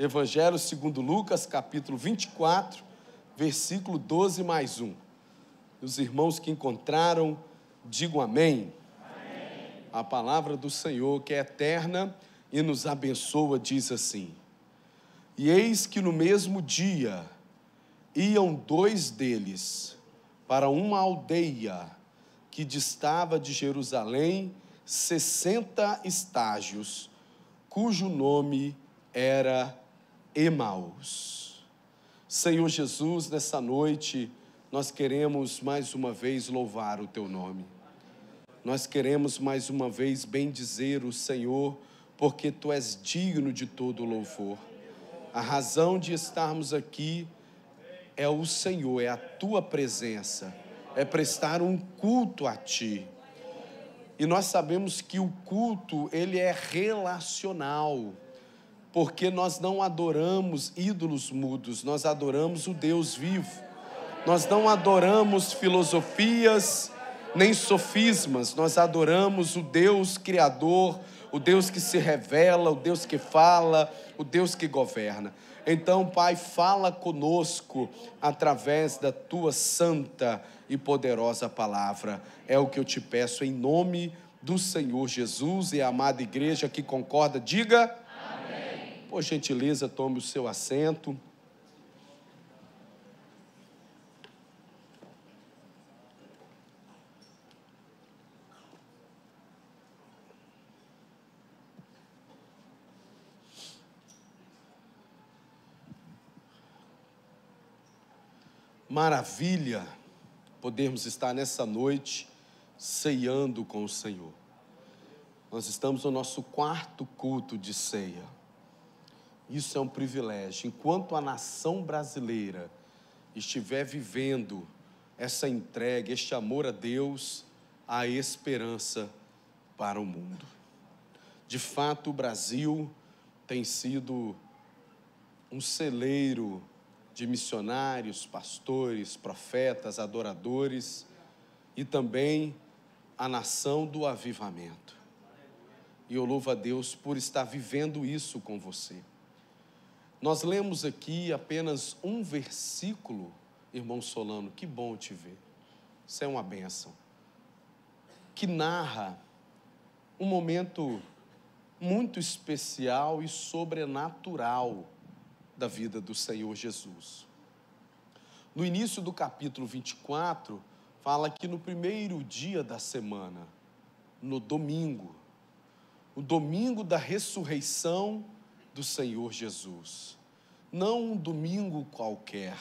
Evangelho segundo Lucas, capítulo 24, versículo 12 mais 1. Os irmãos que encontraram, digam amém. amém. A palavra do Senhor, que é eterna e nos abençoa, diz assim: E eis que no mesmo dia iam dois deles para uma aldeia que distava de Jerusalém sessenta estágios, cujo nome era Emaús. Senhor Jesus, nessa noite nós queremos mais uma vez louvar o teu nome. Nós queremos mais uma vez bendizer o Senhor, porque tu és digno de todo louvor. A razão de estarmos aqui é o Senhor, é a tua presença, é prestar um culto a ti. E nós sabemos que o culto, ele é relacional porque nós não adoramos ídolos mudos, nós adoramos o Deus vivo. Nós não adoramos filosofias nem sofismas, nós adoramos o Deus Criador, o Deus que se revela, o Deus que fala, o Deus que governa. Então, Pai, fala conosco através da tua santa e poderosa palavra. É o que eu te peço em nome do Senhor Jesus e a amada igreja que concorda, diga. Por gentileza, tome o seu assento. Maravilha podermos estar nessa noite ceiando com o Senhor. Nós estamos no nosso quarto culto de ceia. Isso é um privilégio. Enquanto a nação brasileira estiver vivendo essa entrega, este amor a Deus, há esperança para o mundo. De fato, o Brasil tem sido um celeiro de missionários, pastores, profetas, adoradores e também a nação do avivamento. E eu louvo a Deus por estar vivendo isso com você. Nós lemos aqui apenas um versículo, irmão Solano, que bom te ver. Isso é uma bênção. Que narra um momento muito especial e sobrenatural da vida do Senhor Jesus. No início do capítulo 24, fala que no primeiro dia da semana, no domingo, o domingo da ressurreição, do Senhor Jesus. Não um domingo qualquer,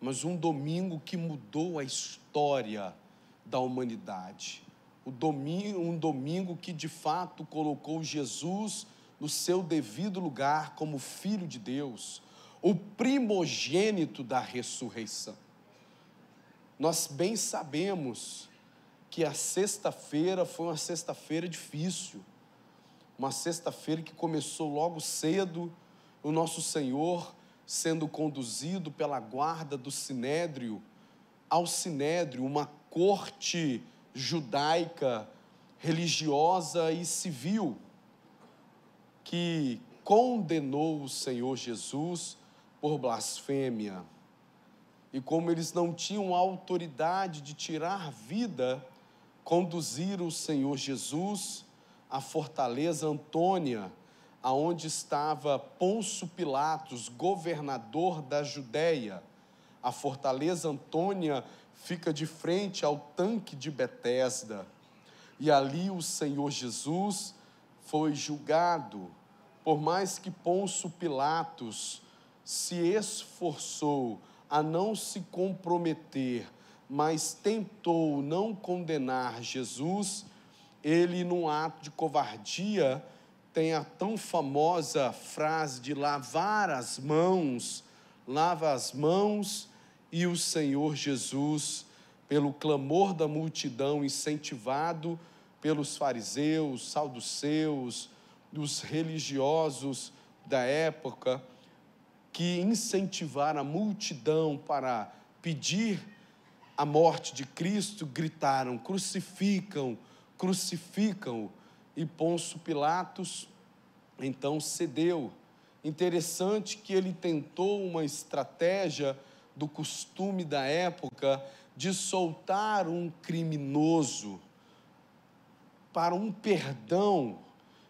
mas um domingo que mudou a história da humanidade. Domingo, um domingo que de fato colocou Jesus no seu devido lugar como Filho de Deus, o primogênito da ressurreição. Nós bem sabemos que a sexta-feira foi uma sexta-feira difícil uma sexta-feira que começou logo cedo, o nosso Senhor sendo conduzido pela guarda do Sinédrio ao Sinédrio, uma corte judaica, religiosa e civil, que condenou o Senhor Jesus por blasfêmia. E como eles não tinham autoridade de tirar vida, conduziram o Senhor Jesus a fortaleza Antônia, aonde estava Ponso Pilatos, governador da Judéia. A fortaleza Antônia fica de frente ao tanque de Betesda. E ali o Senhor Jesus foi julgado. Por mais que Ponso Pilatos se esforçou a não se comprometer, mas tentou não condenar Jesus, ele, num ato de covardia, tem a tão famosa frase de lavar as mãos, lava as mãos, e o Senhor Jesus, pelo clamor da multidão, incentivado pelos fariseus, saduceus, dos religiosos da época, que incentivaram a multidão para pedir a morte de Cristo, gritaram: crucificam, crucificam crucificam-o. E Ponço Pilatos então cedeu. Interessante que ele tentou uma estratégia do costume da época de soltar um criminoso para um perdão.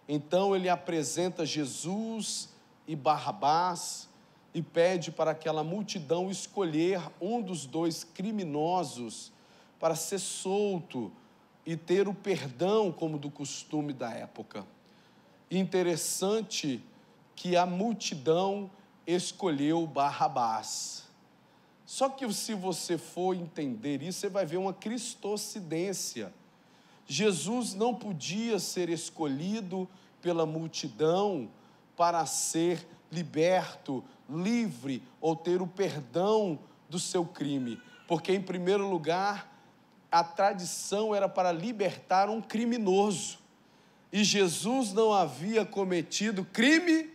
Então ele apresenta Jesus e Barrabás e pede para aquela multidão escolher um dos dois criminosos para ser solto e ter o perdão como do costume da época. Interessante que a multidão escolheu Barrabás. Só que se você for entender isso, você vai ver uma cristocidência. Jesus não podia ser escolhido pela multidão para ser liberto, livre ou ter o perdão do seu crime, porque em primeiro lugar a tradição era para libertar um criminoso. E Jesus não havia cometido crime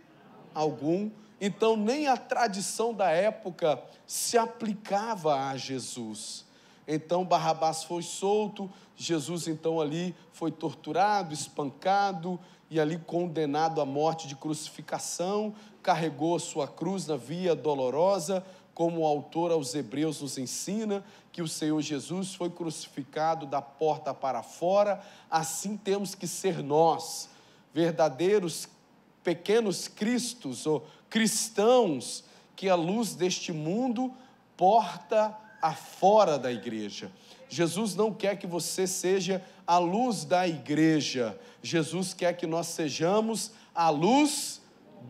algum, então nem a tradição da época se aplicava a Jesus. Então Barrabás foi solto, Jesus então ali foi torturado, espancado e ali condenado à morte de crucificação, carregou a sua cruz na via dolorosa, como o autor aos Hebreus nos ensina, que o Senhor Jesus foi crucificado da porta para fora, assim temos que ser nós, verdadeiros pequenos cristos ou cristãos que a luz deste mundo porta afora da igreja. Jesus não quer que você seja a luz da igreja. Jesus quer que nós sejamos a luz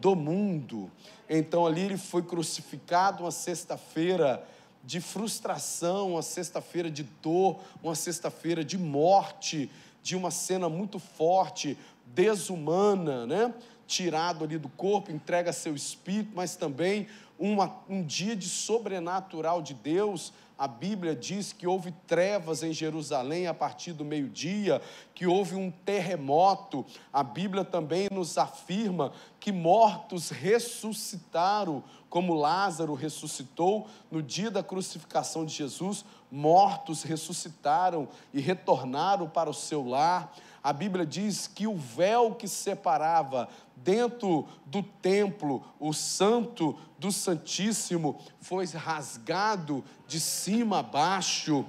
do mundo. Então ali ele foi crucificado uma sexta-feira de frustração, uma sexta-feira de dor, uma sexta-feira de morte, de uma cena muito forte, desumana, né? Tirado ali do corpo, entrega seu espírito, mas também uma, um dia de sobrenatural de Deus a Bíblia diz que houve trevas em Jerusalém a partir do meio-dia, que houve um terremoto. A Bíblia também nos afirma que mortos ressuscitaram, como Lázaro ressuscitou no dia da crucificação de Jesus, mortos ressuscitaram e retornaram para o seu lar a Bíblia diz que o véu que separava dentro do templo o santo do Santíssimo foi rasgado de cima a baixo,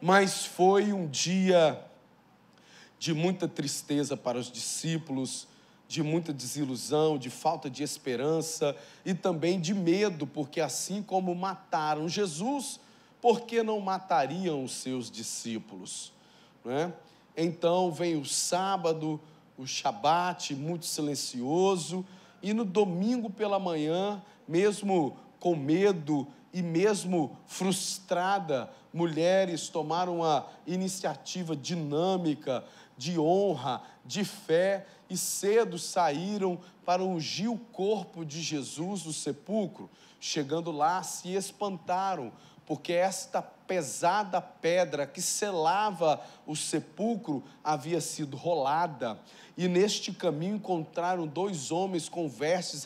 mas foi um dia de muita tristeza para os discípulos de muita desilusão, de falta de esperança e também de medo, porque assim como mataram Jesus, por que não matariam os seus discípulos? Não é? Então vem o sábado, o shabat, muito silencioso, e no domingo pela manhã, mesmo com medo e mesmo frustrada, mulheres tomaram uma iniciativa dinâmica, de honra, de fé, e cedo saíram para ungir o corpo de Jesus no sepulcro. Chegando lá, se espantaram, porque esta pesada pedra que selava o sepulcro havia sido rolada, e neste caminho encontraram dois homens com vestes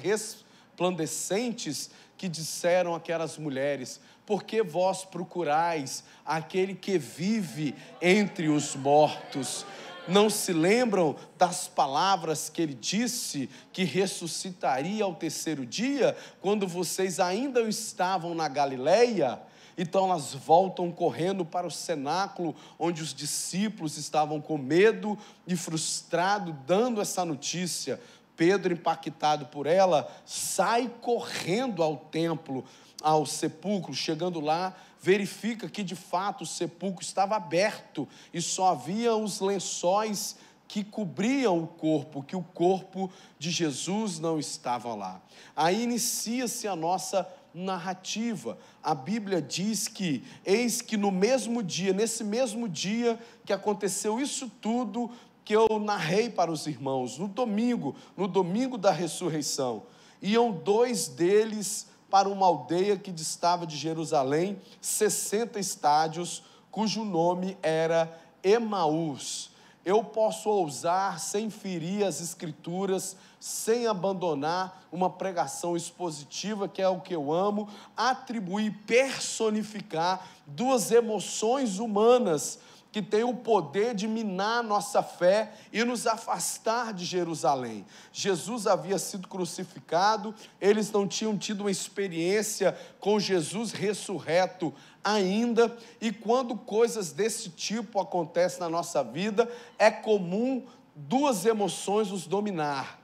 resplandecentes que disseram àquelas mulheres: Por que vós procurais aquele que vive entre os mortos? Não se lembram das palavras que ele disse que ressuscitaria ao terceiro dia, quando vocês ainda estavam na Galileia? Então elas voltam correndo para o cenáculo, onde os discípulos estavam com medo e frustrado, dando essa notícia. Pedro, impactado por ela, sai correndo ao templo, ao sepulcro. Chegando lá, verifica que de fato o sepulcro estava aberto e só havia os lençóis que cobriam o corpo, que o corpo de Jesus não estava lá. Aí inicia-se a nossa narrativa. A Bíblia diz que, eis que no mesmo dia, nesse mesmo dia que aconteceu isso tudo, que eu narrei para os irmãos, no domingo, no domingo da ressurreição, iam dois deles para uma aldeia que distava de Jerusalém 60 estádios, cujo nome era Emaús. Eu posso ousar, sem ferir as escrituras, sem abandonar uma pregação expositiva, que é o que eu amo, atribuir, personificar duas emoções humanas que têm o poder de minar nossa fé e nos afastar de Jerusalém. Jesus havia sido crucificado, eles não tinham tido uma experiência com Jesus ressurreto ainda, e quando coisas desse tipo acontecem na nossa vida, é comum duas emoções nos dominar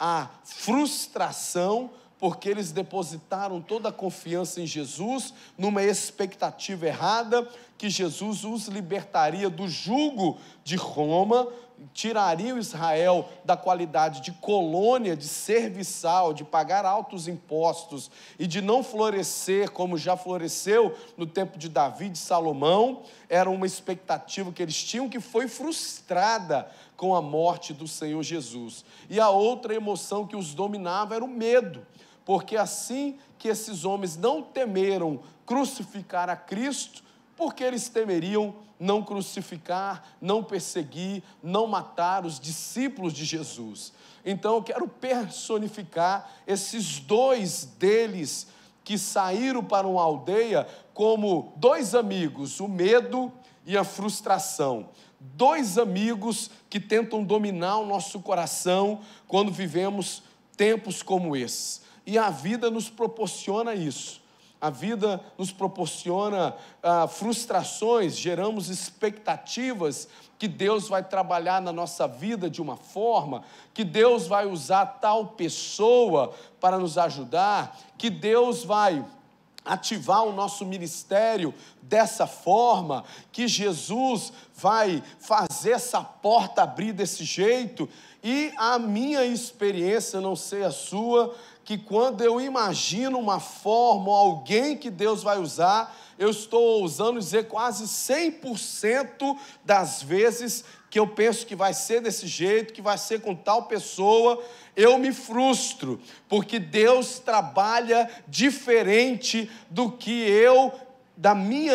a frustração, porque eles depositaram toda a confiança em Jesus, numa expectativa errada que Jesus os libertaria do jugo de Roma, tiraria o Israel da qualidade de colônia, de serviçal, de pagar altos impostos e de não florescer como já floresceu no tempo de Davi e Salomão, era uma expectativa que eles tinham que foi frustrada com a morte do Senhor Jesus. E a outra emoção que os dominava era o medo, porque assim que esses homens não temeram crucificar a Cristo, porque eles temeriam não crucificar, não perseguir, não matar os discípulos de Jesus. Então eu quero personificar esses dois deles que saíram para uma aldeia como dois amigos, o medo e a frustração. Dois amigos que tentam dominar o nosso coração quando vivemos tempos como esses. E a vida nos proporciona isso a vida nos proporciona ah, frustrações, geramos expectativas que Deus vai trabalhar na nossa vida de uma forma, que Deus vai usar tal pessoa para nos ajudar, que Deus vai ativar o nosso ministério dessa forma, que Jesus vai fazer essa porta abrir desse jeito, e a minha experiência, não sei a sua, que quando eu imagino uma forma, alguém que Deus vai usar, eu estou ousando dizer quase 100% das vezes que eu penso que vai ser desse jeito, que vai ser com tal pessoa, eu me frustro, porque Deus trabalha diferente do que eu da minha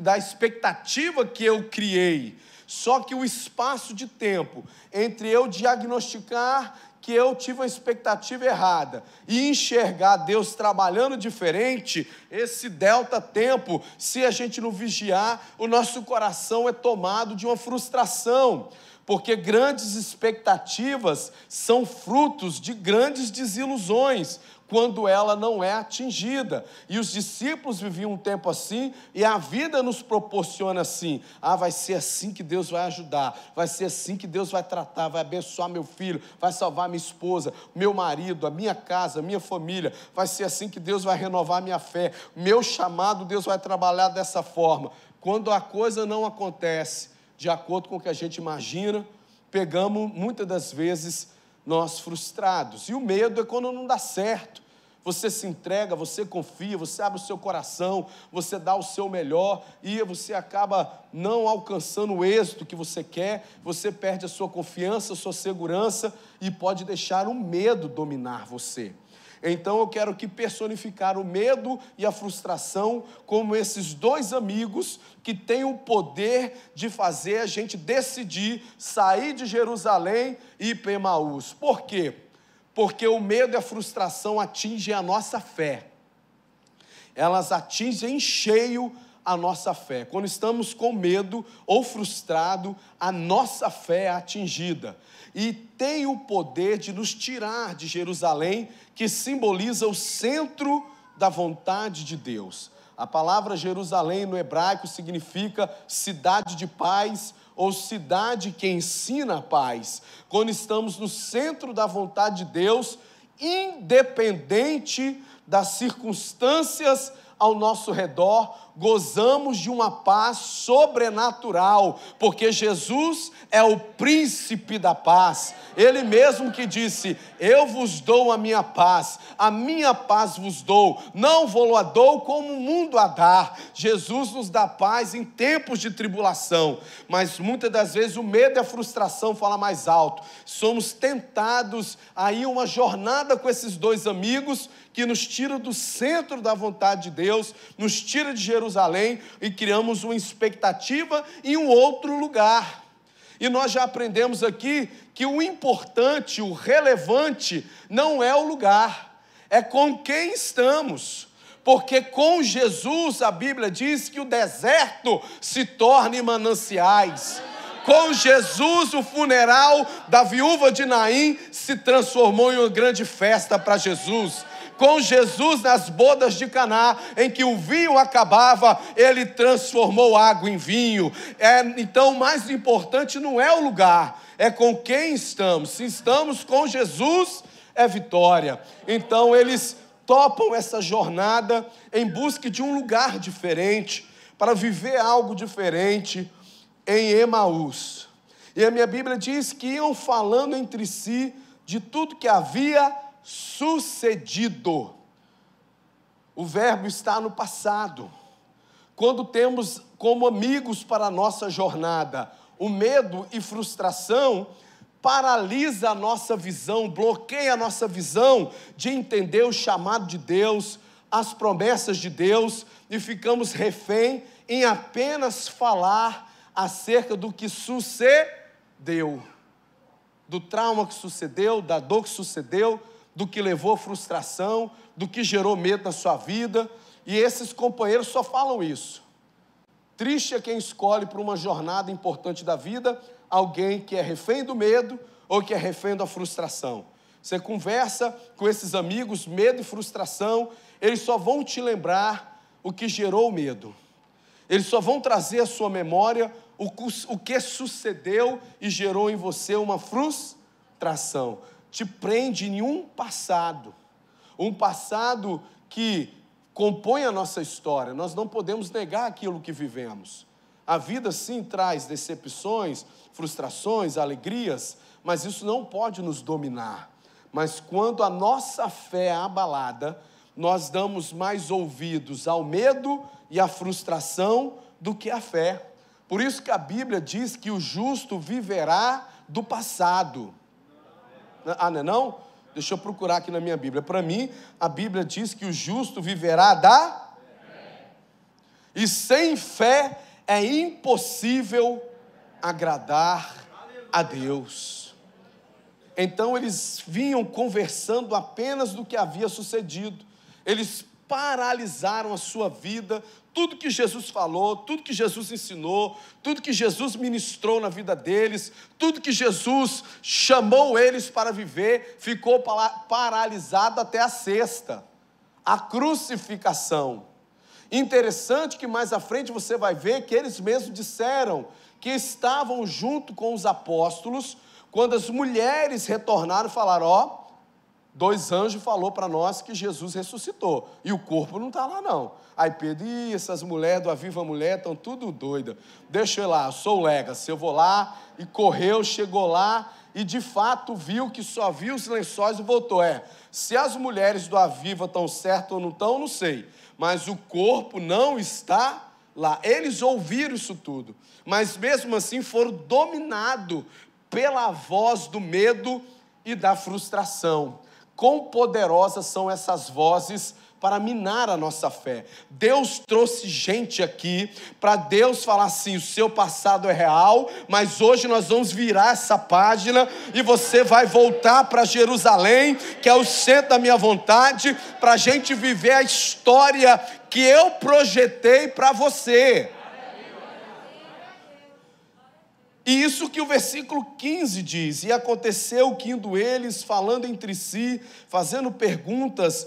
da expectativa que eu criei. Só que o espaço de tempo entre eu diagnosticar que eu tive uma expectativa errada e enxergar Deus trabalhando diferente, esse delta tempo, se a gente não vigiar, o nosso coração é tomado de uma frustração porque grandes expectativas são frutos de grandes desilusões quando ela não é atingida. E os discípulos viviam um tempo assim e a vida nos proporciona assim. Ah, vai ser assim que Deus vai ajudar, vai ser assim que Deus vai tratar, vai abençoar meu filho, vai salvar minha esposa, meu marido, a minha casa, a minha família. Vai ser assim que Deus vai renovar minha fé. Meu chamado, Deus vai trabalhar dessa forma. Quando a coisa não acontece, de acordo com o que a gente imagina, pegamos muitas das vezes nós frustrados. E o medo é quando não dá certo. Você se entrega, você confia, você abre o seu coração, você dá o seu melhor e você acaba não alcançando o êxito que você quer, você perde a sua confiança, a sua segurança e pode deixar o medo dominar você. Então eu quero que personificar o medo e a frustração como esses dois amigos que têm o poder de fazer a gente decidir sair de Jerusalém e ir para Emaús. Por quê? Porque o medo e a frustração atingem a nossa fé. Elas atingem em cheio a nossa fé. Quando estamos com medo ou frustrado, a nossa fé é atingida e tem o poder de nos tirar de Jerusalém, que simboliza o centro da vontade de Deus. A palavra Jerusalém no hebraico significa cidade de paz ou cidade que ensina a paz. Quando estamos no centro da vontade de Deus, independente das circunstâncias ao nosso redor gozamos de uma paz sobrenatural, porque Jesus é o príncipe da paz. Ele mesmo que disse: Eu vos dou a minha paz, a minha paz vos dou, não vou a dou como o mundo a dar. Jesus nos dá paz em tempos de tribulação, mas muitas das vezes o medo e a frustração falam mais alto. Somos tentados a ir uma jornada com esses dois amigos que nos tiram do centro da vontade de Deus, nos tira de Jerusalém Jerusalém e criamos uma expectativa em um outro lugar. E nós já aprendemos aqui que o importante, o relevante, não é o lugar, é com quem estamos. Porque com Jesus a Bíblia diz que o deserto se torna em mananciais com Jesus, o funeral da viúva de Naim se transformou em uma grande festa para Jesus com Jesus nas bodas de Caná, em que o vinho acabava, ele transformou água em vinho. É, então, o mais importante não é o lugar, é com quem estamos. Se estamos com Jesus, é vitória. Então, eles topam essa jornada em busca de um lugar diferente, para viver algo diferente em Emaús. E a minha Bíblia diz que iam falando entre si de tudo que havia sucedido. O verbo está no passado. Quando temos como amigos para a nossa jornada o medo e frustração, paralisa a nossa visão, bloqueia a nossa visão de entender o chamado de Deus, as promessas de Deus e ficamos refém em apenas falar acerca do que sucedeu, do trauma que sucedeu, da dor que sucedeu, do que levou à frustração, do que gerou medo na sua vida. E esses companheiros só falam isso. Triste é quem escolhe para uma jornada importante da vida alguém que é refém do medo ou que é refém da frustração. Você conversa com esses amigos, medo e frustração, eles só vão te lembrar o que gerou o medo. Eles só vão trazer à sua memória o que sucedeu e gerou em você uma frustração te prende em um passado, um passado que compõe a nossa história. Nós não podemos negar aquilo que vivemos. A vida sim traz decepções, frustrações, alegrias, mas isso não pode nos dominar. Mas quando a nossa fé é abalada, nós damos mais ouvidos ao medo e à frustração do que à fé. Por isso que a Bíblia diz que o justo viverá do passado. Né? Ah, não é não? Deixa eu procurar aqui na minha Bíblia. Para mim, a Bíblia diz que o justo viverá da e sem fé é impossível agradar a Deus. Então eles vinham conversando apenas do que havia sucedido. Eles paralisaram a sua vida tudo que Jesus falou, tudo que Jesus ensinou, tudo que Jesus ministrou na vida deles, tudo que Jesus chamou eles para viver, ficou paralisado até a sexta a crucificação. Interessante que mais à frente você vai ver que eles mesmos disseram que estavam junto com os apóstolos quando as mulheres retornaram e falaram: Ó, dois anjos falou para nós que Jesus ressuscitou e o corpo não está lá não. Aí Pedro, e essas mulheres do Aviva Mulher estão tudo doida. Deixa eu ir lá, eu sou o se eu vou lá e correu, chegou lá e de fato viu que só viu os lençóis e voltou. É, se as mulheres do Aviva estão certas ou não estão, não sei, mas o corpo não está lá. Eles ouviram isso tudo, mas mesmo assim foram dominados pela voz do medo e da frustração. Quão poderosas são essas vozes para minar a nossa fé. Deus trouxe gente aqui para Deus falar assim: o seu passado é real, mas hoje nós vamos virar essa página e você vai voltar para Jerusalém, que é o centro da minha vontade, para a gente viver a história que eu projetei para você. E isso que o versículo 15 diz: E aconteceu que indo eles falando entre si, fazendo perguntas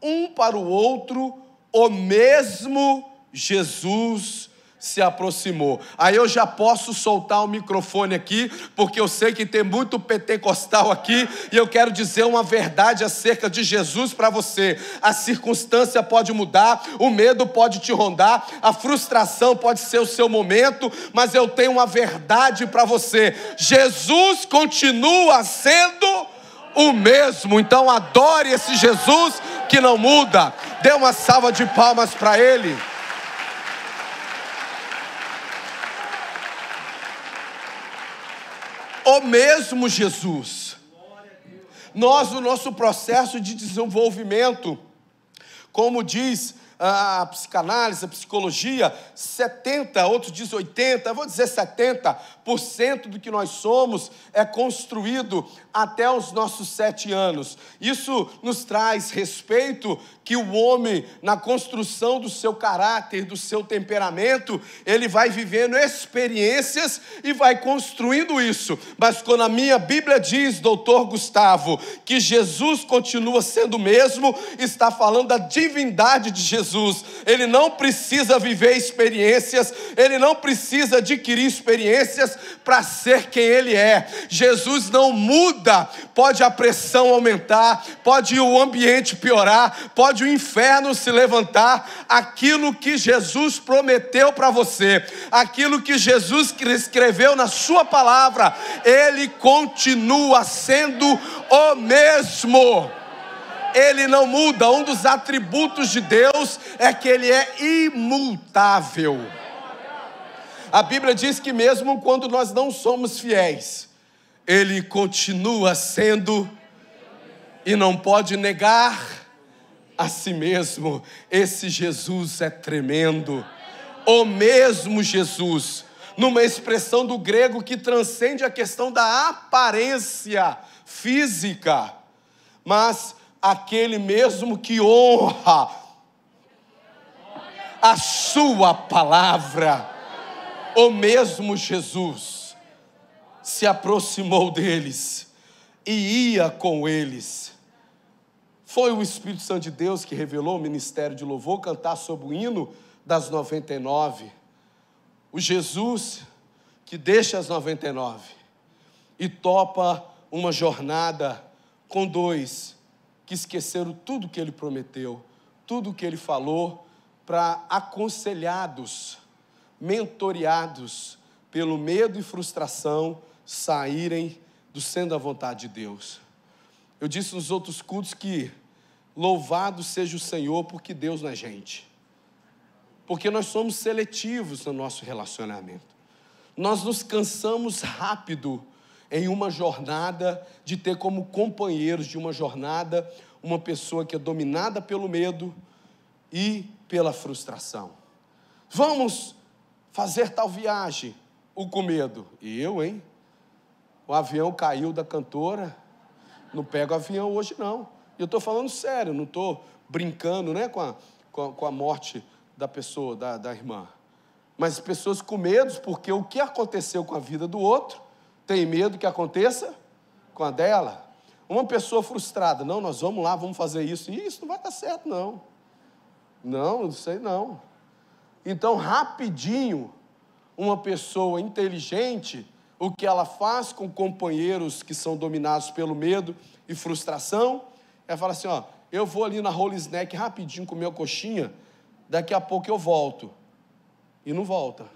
um para o outro, o mesmo Jesus se aproximou. Aí eu já posso soltar o microfone aqui, porque eu sei que tem muito pentecostal aqui, e eu quero dizer uma verdade acerca de Jesus para você. A circunstância pode mudar, o medo pode te rondar, a frustração pode ser o seu momento, mas eu tenho uma verdade para você. Jesus continua sendo o mesmo. Então adore esse Jesus que não muda. Dê uma salva de palmas para ele. o mesmo Jesus. Nós, no nosso processo de desenvolvimento, como diz a psicanálise, a psicologia, 70, outros dizem 80, vou dizer 70% do que nós somos é construído até os nossos sete anos. Isso nos traz respeito que o homem, na construção do seu caráter, do seu temperamento, ele vai vivendo experiências e vai construindo isso. Mas quando a minha Bíblia diz, doutor Gustavo, que Jesus continua sendo o mesmo, está falando da divindade de Jesus. Ele não precisa viver experiências, ele não precisa adquirir experiências para ser quem ele é. Jesus não muda muda, pode a pressão aumentar, pode o ambiente piorar, pode o inferno se levantar, aquilo que Jesus prometeu para você, aquilo que Jesus escreveu na sua palavra, ele continua sendo o mesmo ele não muda. Um dos atributos de Deus é que ele é imutável. A Bíblia diz que mesmo quando nós não somos fiéis, ele continua sendo e não pode negar a si mesmo. Esse Jesus é tremendo. O mesmo Jesus, numa expressão do grego que transcende a questão da aparência física, mas aquele mesmo que honra a sua palavra. O mesmo Jesus se aproximou deles e ia com eles. Foi o Espírito Santo de Deus que revelou o ministério de louvor cantar sob o hino das 99. O Jesus que deixa as 99 e topa uma jornada com dois que esqueceram tudo que ele prometeu, tudo que ele falou, para aconselhados, mentoreados pelo medo e frustração saírem do sendo a vontade de Deus. Eu disse nos outros cultos que louvado seja o Senhor porque Deus não é gente. Porque nós somos seletivos no nosso relacionamento. Nós nos cansamos rápido em uma jornada de ter como companheiros de uma jornada uma pessoa que é dominada pelo medo e pela frustração. Vamos fazer tal viagem, o com medo. E eu, hein? O avião caiu da cantora. Não pego avião hoje, não. E eu estou falando sério, não estou brincando né, com, a, com a, com a morte da pessoa, da, da irmã. Mas pessoas com medos, porque o que aconteceu com a vida do outro tem medo que aconteça com a dela. Uma pessoa frustrada, não, nós vamos lá, vamos fazer isso. E isso não vai dar certo, não. Não, não sei não. Então, rapidinho, uma pessoa inteligente o que ela faz com companheiros que são dominados pelo medo e frustração. Ela é fala assim: ó, eu vou ali na Holy Snack rapidinho comer uma coxinha, daqui a pouco eu volto. E não volta.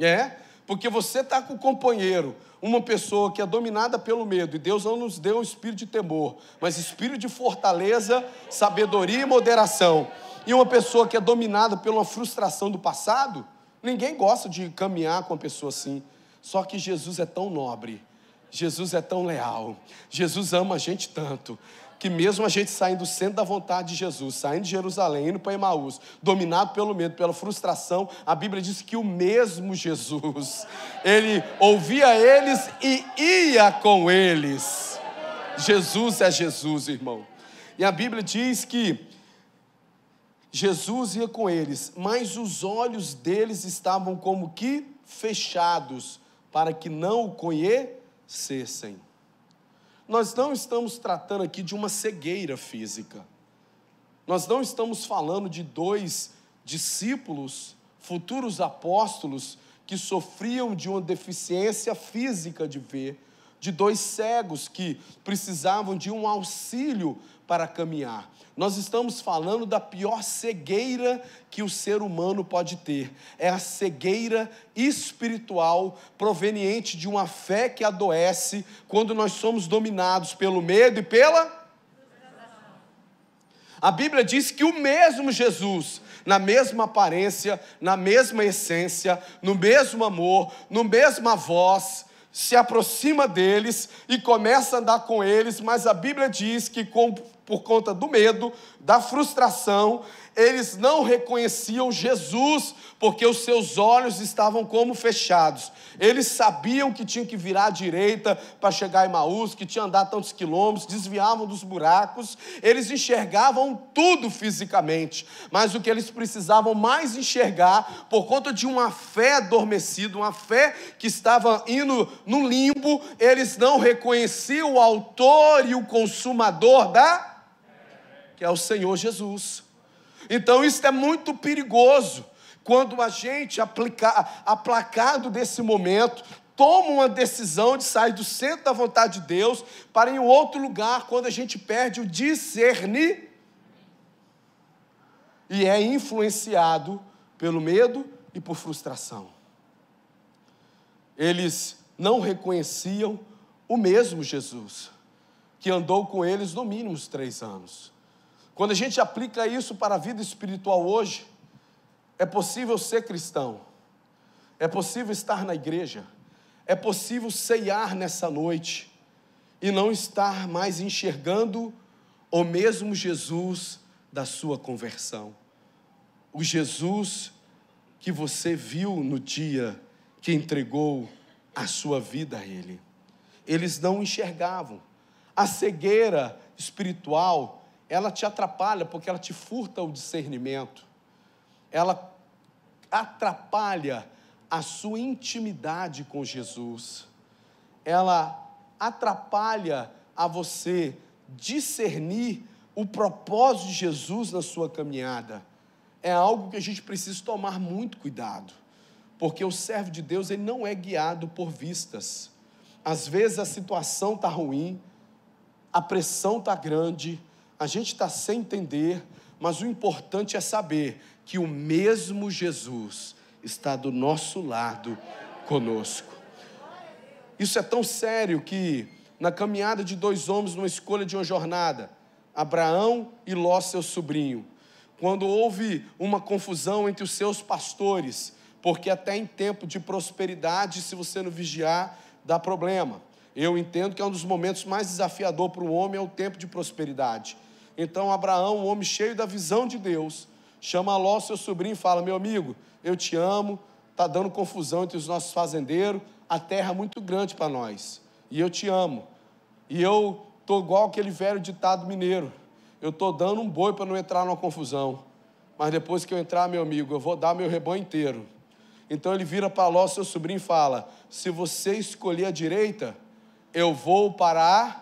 É? Porque você está com o companheiro, uma pessoa que é dominada pelo medo, e Deus não nos deu um espírito de temor, mas espírito de fortaleza, sabedoria e moderação. E uma pessoa que é dominada pela frustração do passado, Ninguém gosta de caminhar com uma pessoa assim. Só que Jesus é tão nobre, Jesus é tão leal, Jesus ama a gente tanto, que mesmo a gente saindo do centro da vontade de Jesus, saindo de Jerusalém, indo para Emaús, dominado pelo medo, pela frustração, a Bíblia diz que o mesmo Jesus, ele ouvia eles e ia com eles. Jesus é Jesus, irmão. E a Bíblia diz que Jesus ia com eles, mas os olhos deles estavam como que fechados, para que não o conhecessem. Nós não estamos tratando aqui de uma cegueira física. Nós não estamos falando de dois discípulos, futuros apóstolos, que sofriam de uma deficiência física de ver de dois cegos que precisavam de um auxílio para caminhar. Nós estamos falando da pior cegueira que o ser humano pode ter. É a cegueira espiritual proveniente de uma fé que adoece quando nós somos dominados pelo medo e pela. A Bíblia diz que o mesmo Jesus, na mesma aparência, na mesma essência, no mesmo amor, no mesma voz, se aproxima deles e começa a andar com eles, mas a Bíblia diz que, com, por conta do medo, da frustração, eles não reconheciam Jesus, porque os seus olhos estavam como fechados. Eles sabiam que tinham que virar à direita para chegar em Maús, que tinha andar tantos quilômetros, desviavam dos buracos, eles enxergavam tudo fisicamente, mas o que eles precisavam mais enxergar, por conta de uma fé adormecida, uma fé que estava indo no limbo, eles não reconheciam o autor e o consumador da que é o Senhor Jesus. Então isso é muito perigoso. Quando a gente aplicar, aplacado desse momento, toma uma decisão de sair do centro da vontade de Deus para ir em outro lugar quando a gente perde o discernir e é influenciado pelo medo e por frustração. Eles não reconheciam o mesmo Jesus que andou com eles no mínimo três anos. Quando a gente aplica isso para a vida espiritual hoje, é possível ser cristão, é possível estar na igreja, é possível ceiar nessa noite e não estar mais enxergando o mesmo Jesus da sua conversão, o Jesus que você viu no dia que entregou a sua vida a Ele. Eles não enxergavam. A cegueira espiritual ela te atrapalha porque ela te furta o discernimento. Ela atrapalha a sua intimidade com Jesus. Ela atrapalha a você discernir o propósito de Jesus na sua caminhada. É algo que a gente precisa tomar muito cuidado, porque o servo de Deus ele não é guiado por vistas. Às vezes a situação está ruim, a pressão está grande, a gente está sem entender, mas o importante é saber que o mesmo Jesus está do nosso lado conosco. Isso é tão sério que, na caminhada de dois homens, numa escolha de uma jornada, Abraão e Ló, seu sobrinho, quando houve uma confusão entre os seus pastores, porque até em tempo de prosperidade, se você não vigiar, dá problema. Eu entendo que é um dos momentos mais desafiador para o homem é o tempo de prosperidade. Então Abraão, um homem cheio da visão de Deus, chama Ló, seu sobrinho, e fala: Meu amigo, eu te amo, está dando confusão entre os nossos fazendeiros, a terra é muito grande para nós, e eu te amo. E eu estou igual aquele velho ditado mineiro: eu estou dando um boi para não entrar numa confusão, mas depois que eu entrar, meu amigo, eu vou dar meu rebanho inteiro. Então ele vira para Ló, seu sobrinho, e fala: Se você escolher a direita, eu vou para a.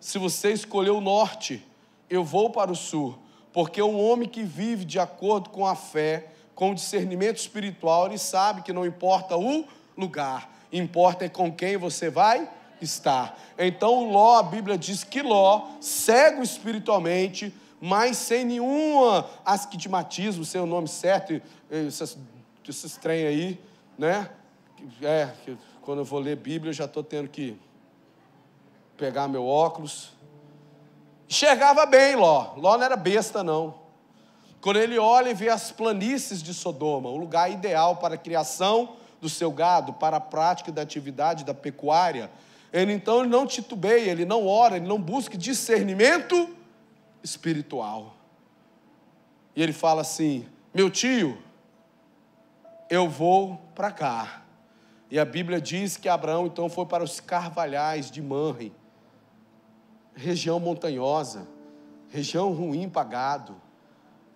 Se você escolher o norte, eu vou para o sul, porque um homem que vive de acordo com a fé, com o discernimento espiritual, ele sabe que não importa o lugar, importa é com quem você vai estar. Então Ló, a Bíblia diz que Ló, cego espiritualmente, mas sem nenhuma asquitimatismo, sem o nome certo, esses, esses trem aí, né? É, quando eu vou ler Bíblia, eu já estou tendo que pegar meu óculos Enxergava bem Ló. Ló não era besta, não. Quando ele olha e vê as planícies de Sodoma, o lugar ideal para a criação do seu gado, para a prática da atividade da pecuária, ele então ele não titubeia, ele não ora, ele não busca discernimento espiritual. E ele fala assim: meu tio, eu vou para cá. E a Bíblia diz que Abraão então foi para os carvalhais de Manre região montanhosa, região ruim pagado,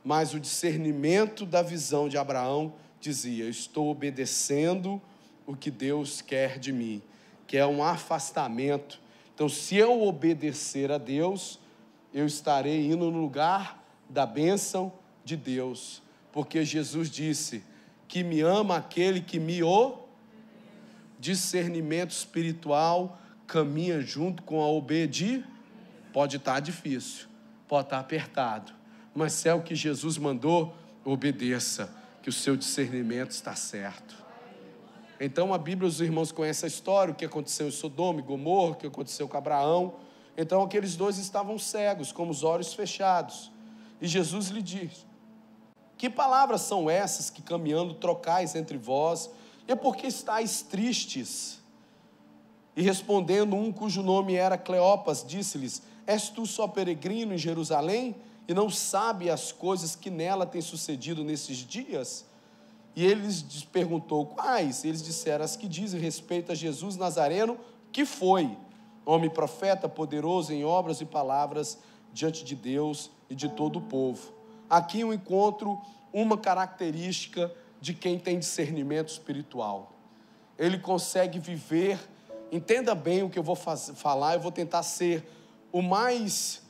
mas o discernimento da visão de Abraão dizia: estou obedecendo o que Deus quer de mim, que é um afastamento. Então, se eu obedecer a Deus, eu estarei indo no lugar da bênção de Deus, porque Jesus disse: que me ama aquele que me o discernimento espiritual caminha junto com a obediência Pode estar tá difícil, pode estar tá apertado, mas se é o que Jesus mandou, obedeça, que o seu discernimento está certo. Então a Bíblia, os irmãos conhecem a história, o que aconteceu em Sodoma e Gomorra, o que aconteceu com Abraão. Então aqueles dois estavam cegos, com os olhos fechados. E Jesus lhe diz: Que palavras são essas que caminhando trocais entre vós? E por que estáis tristes? E respondendo um cujo nome era Cleopas, disse-lhes: És tu só peregrino em Jerusalém e não sabe as coisas que nela têm sucedido nesses dias? E eles perguntou quais? Eles disseram as que dizem respeito a Jesus Nazareno, que foi homem profeta, poderoso em obras e palavras diante de Deus e de todo o povo. Aqui eu encontro uma característica de quem tem discernimento espiritual. Ele consegue viver, entenda bem o que eu vou fazer, falar, eu vou tentar ser o mais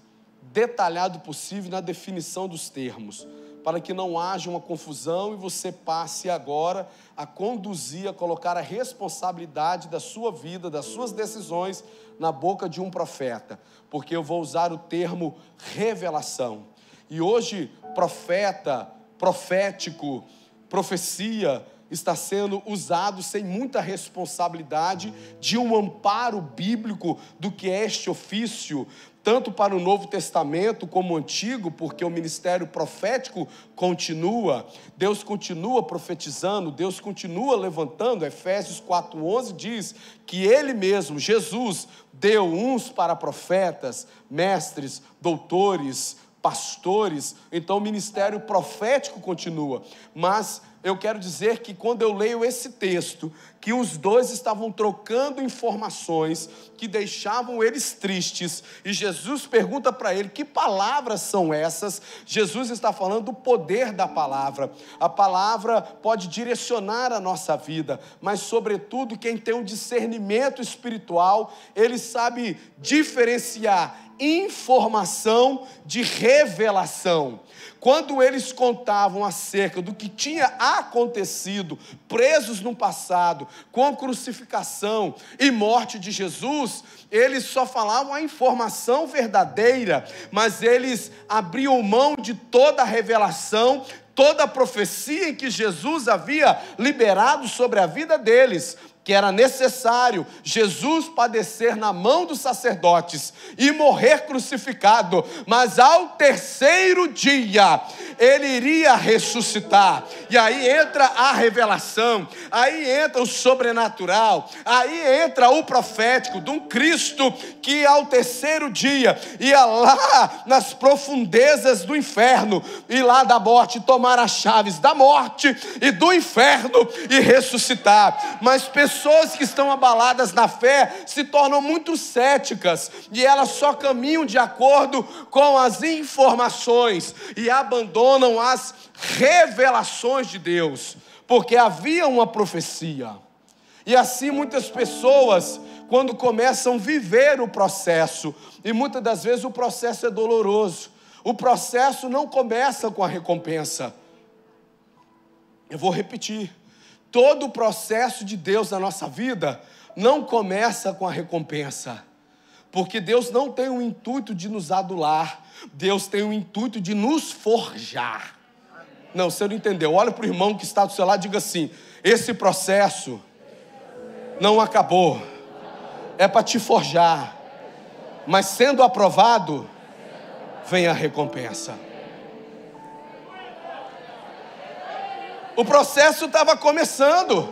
detalhado possível na definição dos termos, para que não haja uma confusão e você passe agora a conduzir, a colocar a responsabilidade da sua vida, das suas decisões, na boca de um profeta, porque eu vou usar o termo revelação. E hoje, profeta, profético, profecia, está sendo usado sem muita responsabilidade de um amparo bíblico do que é este ofício, tanto para o Novo Testamento como o Antigo, porque o ministério profético continua, Deus continua profetizando, Deus continua levantando. Efésios 4:11 diz que ele mesmo, Jesus, deu uns para profetas, mestres, doutores, pastores. Então o ministério profético continua, mas eu quero dizer que quando eu leio esse texto, que os dois estavam trocando informações que deixavam eles tristes, e Jesus pergunta para ele: que palavras são essas? Jesus está falando do poder da palavra. A palavra pode direcionar a nossa vida, mas, sobretudo, quem tem um discernimento espiritual, ele sabe diferenciar informação de revelação. Quando eles contavam acerca do que tinha acontecido, presos no passado, com a crucificação e morte de Jesus, eles só falavam a informação verdadeira, mas eles abriam mão de toda a revelação, toda a profecia que Jesus havia liberado sobre a vida deles que era necessário Jesus padecer na mão dos sacerdotes e morrer crucificado, mas ao terceiro dia ele iria ressuscitar. E aí entra a revelação, aí entra o sobrenatural, aí entra o profético de um Cristo que ao terceiro dia ia lá nas profundezas do inferno e lá da morte tomar as chaves da morte e do inferno e ressuscitar. Mas pessoas pessoas que estão abaladas na fé se tornam muito céticas e elas só caminham de acordo com as informações e abandonam as revelações de Deus, porque havia uma profecia. E assim muitas pessoas, quando começam a viver o processo, e muitas das vezes o processo é doloroso, o processo não começa com a recompensa. Eu vou repetir todo o processo de Deus na nossa vida não começa com a recompensa. Porque Deus não tem o intuito de nos adular, Deus tem o intuito de nos forjar. Não, você não entendeu. Olha para o irmão que está do seu lado e diga assim: esse processo não acabou, é para te forjar, mas sendo aprovado, vem a recompensa. O processo estava começando.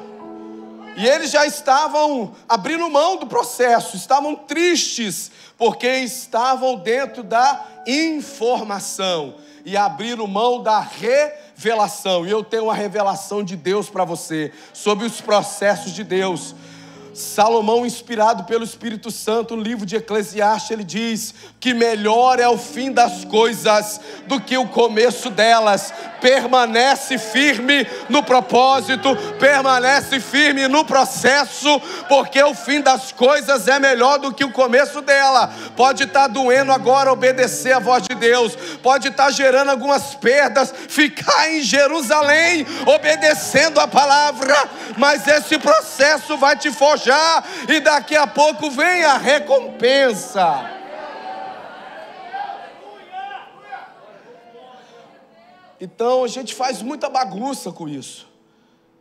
E eles já estavam abrindo mão do processo, estavam tristes, porque estavam dentro da informação e abriram mão da revelação. E eu tenho uma revelação de Deus para você sobre os processos de Deus. Salomão, inspirado pelo Espírito Santo, no livro de Eclesiastes, ele diz que melhor é o fim das coisas do que o começo delas, permanece firme no propósito, permanece firme no processo, porque o fim das coisas é melhor do que o começo dela. Pode estar tá doendo agora obedecer a voz de Deus, pode estar tá gerando algumas perdas, ficar em Jerusalém obedecendo a palavra, mas esse processo vai te forjar e daqui a pouco vem a recompensa. Então a gente faz muita bagunça com isso.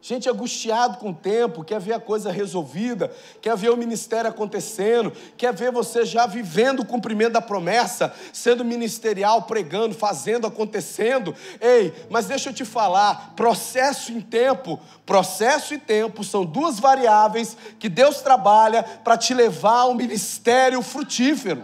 Gente é angustiado com o tempo, quer ver a coisa resolvida, quer ver o ministério acontecendo, quer ver você já vivendo o cumprimento da promessa, sendo ministerial, pregando, fazendo, acontecendo. Ei, mas deixa eu te falar: processo e tempo, processo e tempo são duas variáveis que Deus trabalha para te levar a um ministério frutífero.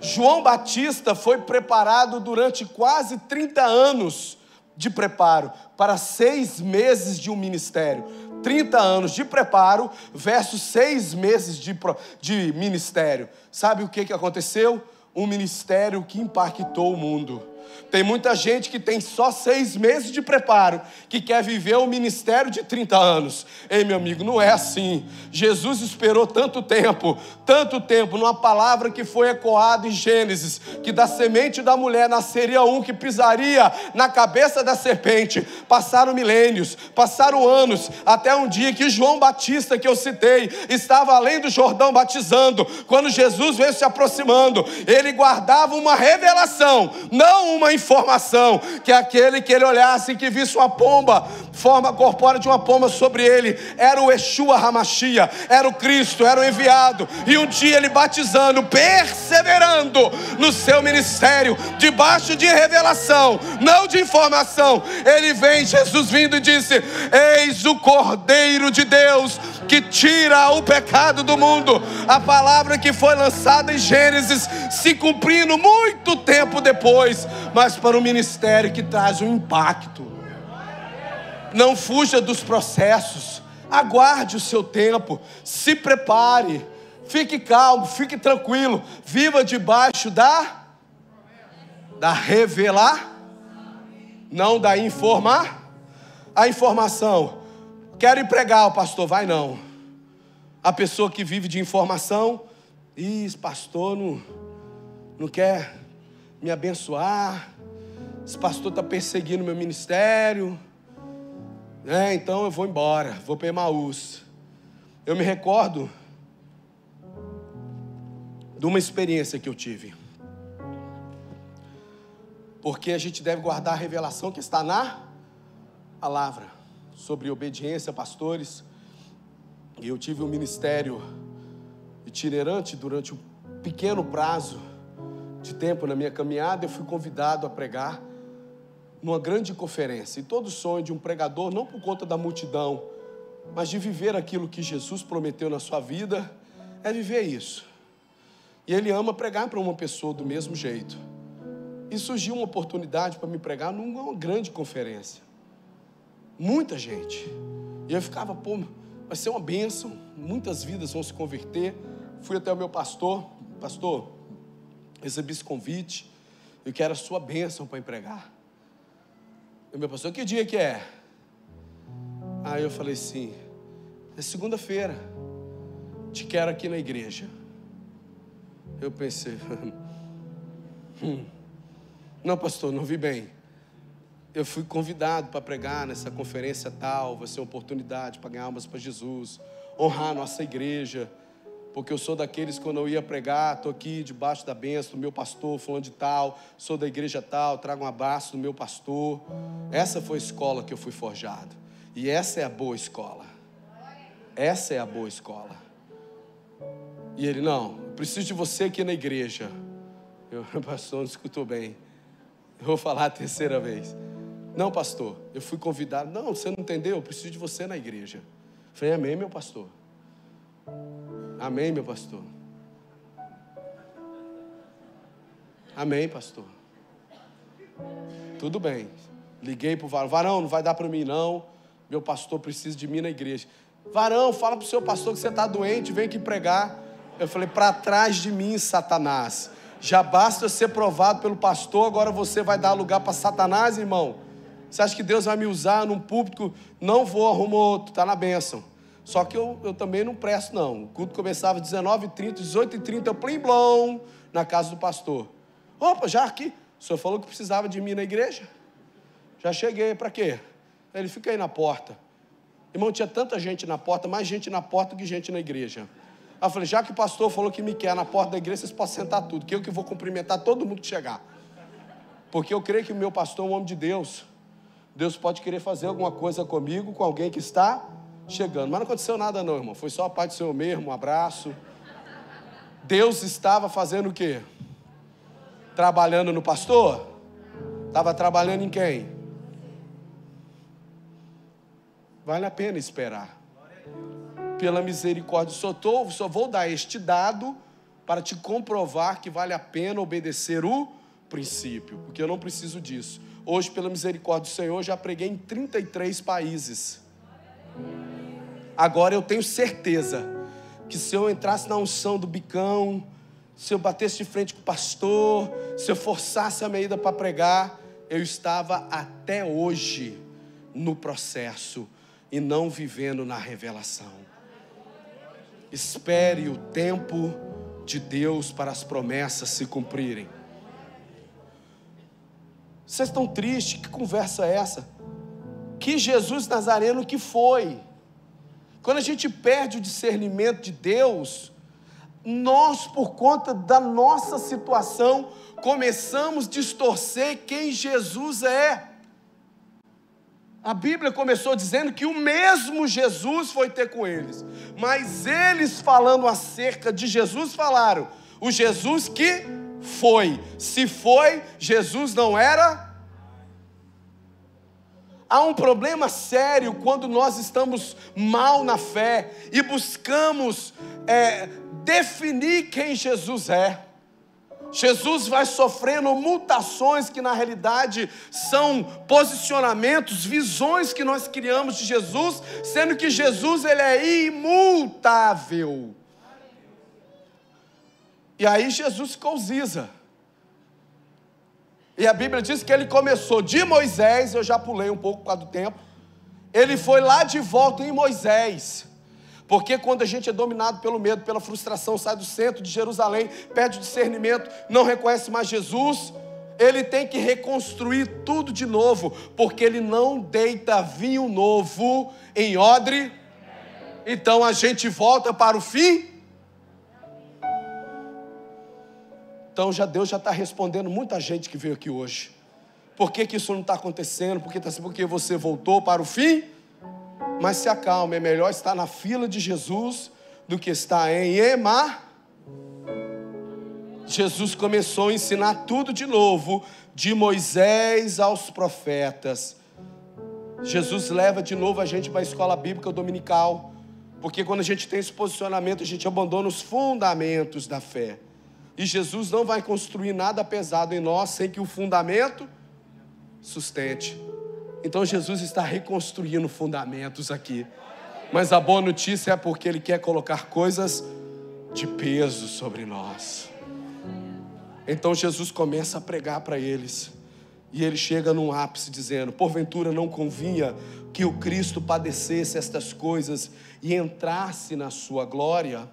João Batista foi preparado durante quase 30 anos de preparo para seis meses de um ministério. 30 anos de preparo versus seis meses de, de ministério. Sabe o que, que aconteceu? Um ministério que impactou o mundo tem muita gente que tem só seis meses de preparo, que quer viver o um ministério de 30 anos. Ei, meu amigo, não é assim. Jesus esperou tanto tempo, tanto tempo, numa palavra que foi ecoada em Gênesis, que da semente da mulher nasceria um que pisaria na cabeça da serpente. Passaram milênios, passaram anos, até um dia que João Batista, que eu citei, estava além do Jordão batizando. Quando Jesus veio se aproximando, ele guardava uma revelação, não uma informação que aquele que ele olhasse e que visse uma pomba, forma corpórea de uma pomba sobre ele, era o Eshua Ramachia, era o Cristo, era o enviado. E um dia ele batizando, perseverando no seu ministério, debaixo de revelação, não de informação, ele vem, Jesus vindo e disse: Eis o Cordeiro de Deus que tira o pecado do mundo. A palavra que foi lançada em Gênesis se cumprindo muito tempo depois, mas para o um ministério que traz um impacto. Não fuja dos processos, aguarde o seu tempo, se prepare, fique calmo, fique tranquilo, viva debaixo da da revelar, não da informar. A informação Quero ir pregar, o pastor, vai não. A pessoa que vive de informação, esse pastor, não, não quer me abençoar. Esse pastor está perseguindo meu ministério. É, então eu vou embora, vou para Emaús. Eu me recordo de uma experiência que eu tive. Porque a gente deve guardar a revelação que está na palavra sobre obediência a pastores. E eu tive um ministério itinerante durante um pequeno prazo de tempo na minha caminhada. Eu fui convidado a pregar numa grande conferência. E todo sonho de um pregador, não por conta da multidão, mas de viver aquilo que Jesus prometeu na sua vida, é viver isso. E ele ama pregar para uma pessoa do mesmo jeito. E surgiu uma oportunidade para me pregar numa grande conferência. Muita gente. E eu ficava, pô, vai ser uma bênção, muitas vidas vão se converter. Fui até o meu pastor, pastor, recebi esse convite, eu quero a sua bênção para empregar. E o meu pastor, que dia que é? Aí eu falei sim, é segunda-feira, te quero aqui na igreja. Eu pensei, hum, não, pastor, não vi bem eu fui convidado para pregar nessa conferência tal, vai ser uma oportunidade para ganhar almas para Jesus, honrar a nossa igreja, porque eu sou daqueles que quando eu ia pregar, estou aqui debaixo da benção do meu pastor, falando de tal, sou da igreja tal, trago um abraço do meu pastor. Essa foi a escola que eu fui forjado. E essa é a boa escola. Essa é a boa escola. E ele, não, eu preciso de você aqui na igreja. Eu, pastor não escutou bem. Eu vou falar a terceira vez. Não, pastor, eu fui convidado. Não, você não entendeu? Eu preciso de você na igreja. falei, amém, meu pastor. Amém, meu pastor. Amém, pastor. Tudo bem. Liguei pro varão. Varão, não vai dar para mim, não. Meu pastor precisa de mim na igreja. Varão, fala pro seu pastor que você está doente, vem aqui pregar. Eu falei, para trás de mim, Satanás. Já basta ser provado pelo pastor, agora você vai dar lugar para Satanás, irmão. Você acha que Deus vai me usar num público? Não vou, arrumo outro, está na bênção. Só que eu, eu também não presto, não. O culto começava às 19h30, 18h30, eu plim blom, na casa do pastor. Opa, já aqui? O senhor falou que precisava de mim na igreja? Já cheguei, para quê? Ele fica aí na porta. Irmão, tinha tanta gente na porta, mais gente na porta do que gente na igreja. Aí eu falei, já que o pastor falou que me quer na porta da igreja, vocês podem sentar tudo, que eu que vou cumprimentar todo mundo que chegar. Porque eu creio que o meu pastor é um homem de Deus. Deus pode querer fazer alguma coisa comigo, com alguém que está chegando. Mas não aconteceu nada, não, irmão. Foi só a paz do Senhor mesmo, um abraço. Deus estava fazendo o quê? Trabalhando no pastor? Estava trabalhando em quem? Vale a pena esperar. Pela misericórdia, só, tô, só vou dar este dado para te comprovar que vale a pena obedecer o princípio, porque eu não preciso disso. Hoje, pela misericórdia do Senhor, já preguei em 33 países. Agora eu tenho certeza que se eu entrasse na unção do bicão, se eu batesse de frente com o pastor, se eu forçasse a meia para pregar, eu estava até hoje no processo e não vivendo na revelação. Espere o tempo de Deus para as promessas se cumprirem. Vocês estão tristes? Que conversa é essa? Que Jesus Nazareno que foi? Quando a gente perde o discernimento de Deus, nós, por conta da nossa situação, começamos a distorcer quem Jesus é. A Bíblia começou dizendo que o mesmo Jesus foi ter com eles, mas eles falando acerca de Jesus falaram: o Jesus que foi. Se foi, Jesus não era. Há um problema sério quando nós estamos mal na fé e buscamos é, definir quem Jesus é. Jesus vai sofrendo mutações que na realidade são posicionamentos, visões que nós criamos de Jesus, sendo que Jesus ele é imutável. E aí Jesus ficou Ziza. E a Bíblia diz que ele começou de Moisés, eu já pulei um pouco por causa do tempo. Ele foi lá de volta em Moisés. Porque quando a gente é dominado pelo medo, pela frustração, sai do centro de Jerusalém, perde o discernimento, não reconhece mais Jesus, ele tem que reconstruir tudo de novo, porque ele não deita vinho novo em odre. Então a gente volta para o fim Então já Deus já está respondendo muita gente que veio aqui hoje. Por que, que isso não está acontecendo? Porque tá assim, porque você voltou para o fim. Mas se acalme, é melhor estar na fila de Jesus do que estar em Emar. Jesus começou a ensinar tudo de novo, de Moisés aos profetas. Jesus leva de novo a gente para a escola bíblica dominical, porque quando a gente tem esse posicionamento, a gente abandona os fundamentos da fé. E Jesus não vai construir nada pesado em nós sem que o fundamento sustente. Então Jesus está reconstruindo fundamentos aqui. Mas a boa notícia é porque Ele quer colocar coisas de peso sobre nós. Então Jesus começa a pregar para eles. E ele chega num ápice dizendo: Porventura não convinha que o Cristo padecesse estas coisas e entrasse na sua glória?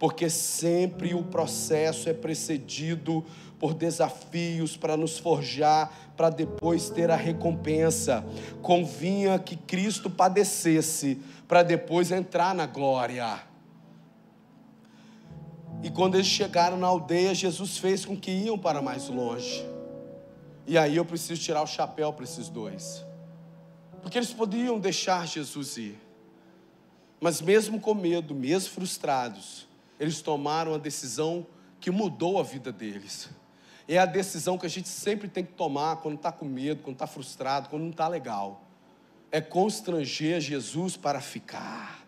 porque sempre o processo é precedido por desafios para nos forjar, para depois ter a recompensa. Convinha que Cristo padecesse para depois entrar na glória. E quando eles chegaram na aldeia, Jesus fez com que iam para mais longe. E aí eu preciso tirar o chapéu para esses dois. Porque eles podiam deixar Jesus ir. Mas mesmo com medo, mesmo frustrados, eles tomaram a decisão que mudou a vida deles. É a decisão que a gente sempre tem que tomar quando está com medo, quando está frustrado, quando não está legal. É constranger Jesus para ficar.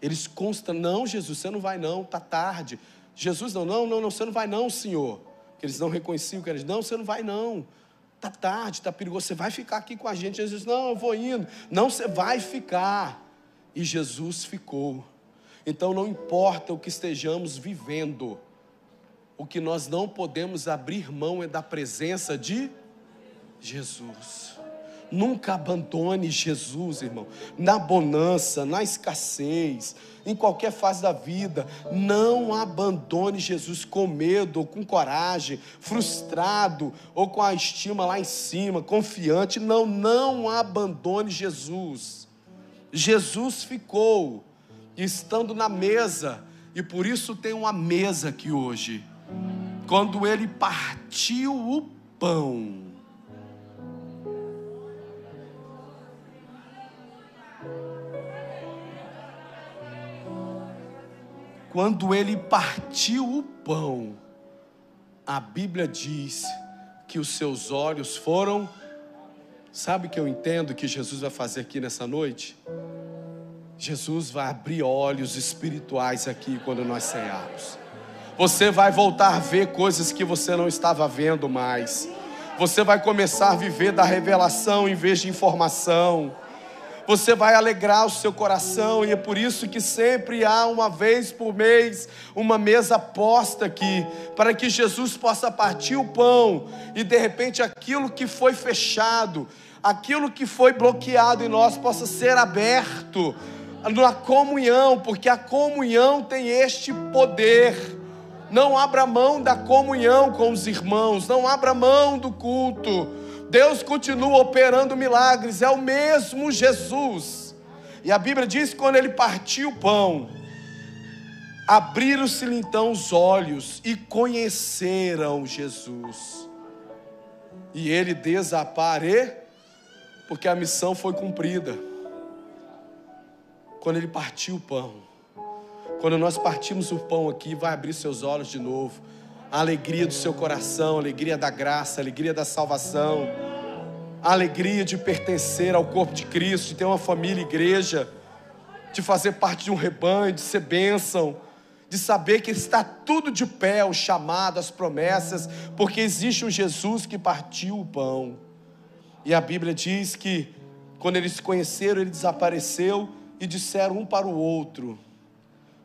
Eles constam, não, Jesus, você não vai não, tá tarde. Jesus, não, não, não, você não vai não, Senhor. Que eles não reconheciam que eles, não, você não vai não. Tá tarde, tá perigoso, você vai ficar aqui com a gente. Jesus, não, eu vou indo. Não, você vai ficar. E Jesus ficou. Então não importa o que estejamos vivendo, o que nós não podemos abrir mão é da presença de Jesus. Nunca abandone Jesus, irmão. Na bonança, na escassez, em qualquer fase da vida, não abandone Jesus com medo ou com coragem, frustrado ou com a estima lá em cima, confiante. Não, não abandone Jesus. Jesus ficou estando na mesa, e por isso tem uma mesa aqui hoje. Quando ele partiu o pão, quando ele partiu o pão, a Bíblia diz que os seus olhos foram. Sabe o que eu entendo que Jesus vai fazer aqui nessa noite? Jesus vai abrir olhos espirituais aqui quando nós cearmos. Você vai voltar a ver coisas que você não estava vendo mais. Você vai começar a viver da revelação em vez de informação. Você vai alegrar o seu coração e é por isso que sempre há uma vez por mês uma mesa posta aqui, para que Jesus possa partir o pão e de repente aquilo que foi fechado, aquilo que foi bloqueado em nós possa ser aberto na comunhão, porque a comunhão tem este poder. Não abra mão da comunhão com os irmãos, não abra mão do culto. Deus continua operando milagres, é o mesmo Jesus. E a Bíblia diz que quando ele partiu o pão, abriram-se-lhe então os olhos e conheceram Jesus. E ele desapareceu, porque a missão foi cumprida quando ele partiu o pão, quando nós partimos o pão aqui, vai abrir seus olhos de novo. A alegria do seu coração, a alegria da graça, a alegria da salvação, a alegria de pertencer ao corpo de Cristo, de ter uma família, igreja, de fazer parte de um rebanho, de ser bênção, de saber que está tudo de pé, o chamado, as promessas, porque existe um Jesus que partiu o pão. E a Bíblia diz que quando eles se conheceram, ele desapareceu e disseram um para o outro: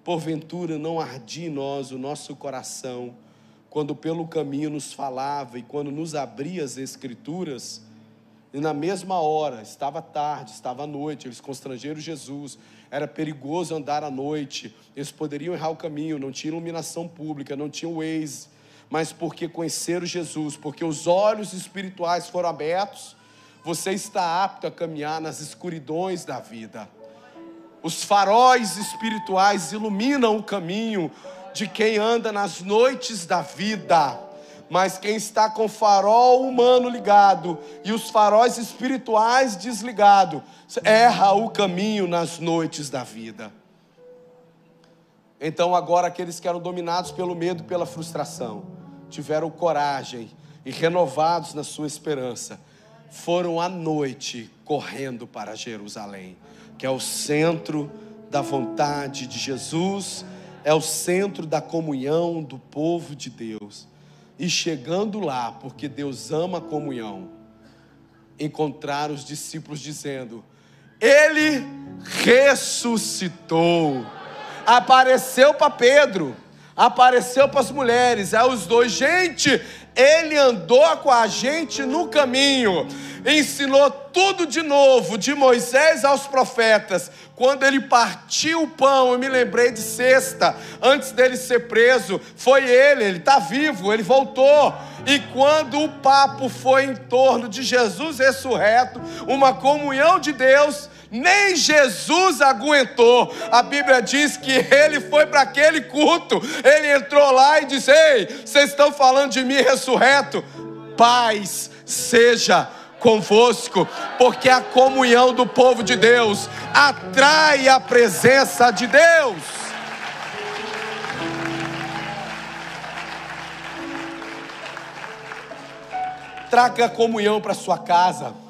Porventura não ardi nós o nosso coração, quando pelo caminho nos falava e quando nos abria as Escrituras, e na mesma hora, estava tarde, estava noite, eles constrangeram Jesus, era perigoso andar à noite, eles poderiam errar o caminho, não tinha iluminação pública, não tinha Waze, mas porque conheceram Jesus, porque os olhos espirituais foram abertos, você está apto a caminhar nas escuridões da vida. Os faróis espirituais iluminam o caminho de quem anda nas noites da vida. Mas quem está com o farol humano ligado e os faróis espirituais desligado, erra o caminho nas noites da vida. Então agora aqueles que eram dominados pelo medo e pela frustração, tiveram coragem e renovados na sua esperança, foram à noite correndo para Jerusalém que é o centro da vontade de Jesus, é o centro da comunhão do povo de Deus. E chegando lá, porque Deus ama a comunhão, encontrar os discípulos dizendo: Ele ressuscitou, apareceu para Pedro apareceu para as mulheres, aí é os dois, gente, ele andou com a gente no caminho, ensinou tudo de novo, de Moisés aos profetas. Quando ele partiu o pão, eu me lembrei de sexta, antes dele ser preso, foi ele, ele está vivo, ele voltou. E quando o papo foi em torno de Jesus ressurreto, uma comunhão de Deus, nem Jesus aguentou. A Bíblia diz que ele foi para aquele culto, ele entrou lá e disse: Ei, vocês estão falando de mim ressurreto? Paz seja convosco, porque a comunhão do povo de Deus atrai a presença de Deus. Traga comunhão para sua casa.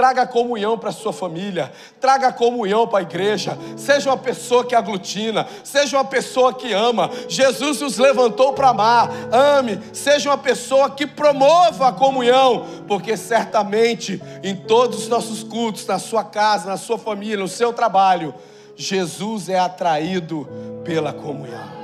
Traga comunhão para a sua família, traga comunhão para a igreja. Seja uma pessoa que aglutina, seja uma pessoa que ama. Jesus nos levantou para amar. Ame, seja uma pessoa que promova a comunhão, porque certamente em todos os nossos cultos, na sua casa, na sua família, no seu trabalho, Jesus é atraído pela comunhão.